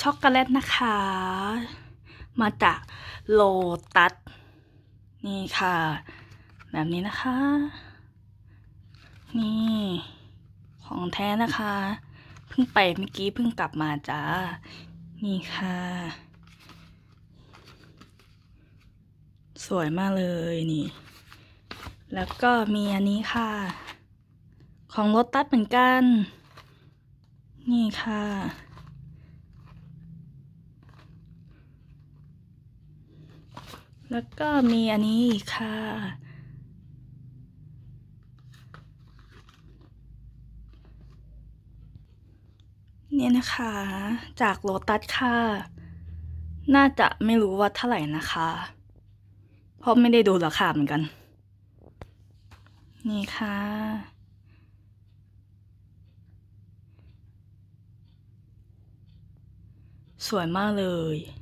ช็อกโกแลตนะคะ มาจากโลตัส นี่ค่ะ แบบนี้นะคะ นี่ ของแท้นะคะ เพิ่งไปเมื่อกี้เพิ่งกลับมาจ้านี่ค่ะ สวยมากเลยนี่ แล้วก็มีอันนี้ค่ะ ของโลตัสเหมือนกัน นี่ค่ะแล้วก็มีอันนี้ค่ะ เนี่ยนะคะ จากโลตัสค่ะ น่าจะไม่รู้ว่าเท่าไหร่นะคะ เพราะไม่ได้ดูราคาเหมือนกัน นี่ค่ะ สวยมากเลย